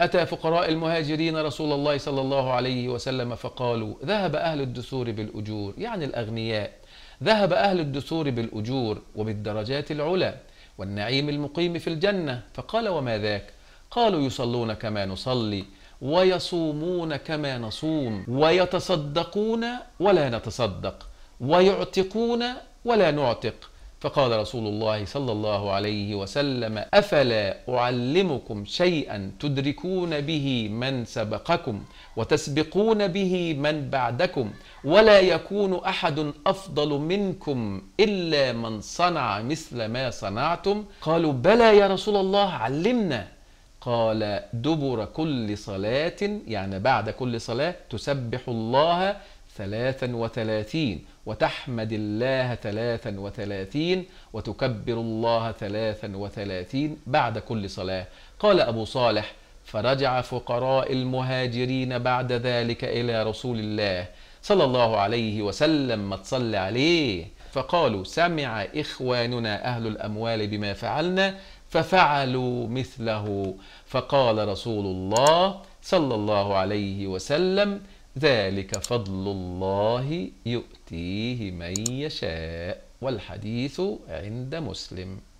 أتى فقراء المهاجرين رسول الله صلى الله عليه وسلم فقالوا ذهب أهل الدثور بالأجور يعني الأغنياء ذهب أهل الدثور بالأجور وبالدرجات العلى والنعيم المقيم في الجنة فقال وما ذاك قالوا يصلون كما نصلي ويصومون كما نصوم ويتصدقون ولا نتصدق ويعتقون ولا نعتق فقال رسول الله صلى الله عليه وسلم افلا اعلمكم شيئا تدركون به من سبقكم وتسبقون به من بعدكم ولا يكون احد افضل منكم الا من صنع مثل ما صنعتم قالوا بلى يا رسول الله علمنا قال دبر كل صلاه يعني بعد كل صلاه تسبح الله ثلاثا وثلاثين وتحمد الله ثلاثا وثلاثين وتكبر الله ثلاثا وثلاثين بعد كل صلاة قال أبو صالح فرجع فقراء المهاجرين بعد ذلك إلى رسول الله صلى الله عليه وسلم ما تصلي عليه فقالوا سمع إخواننا أهل الأموال بما فعلنا ففعلوا مثله فقال رسول الله صلى الله عليه وسلم ذلك فضل الله يؤتيه من يشاء والحديث عند مسلم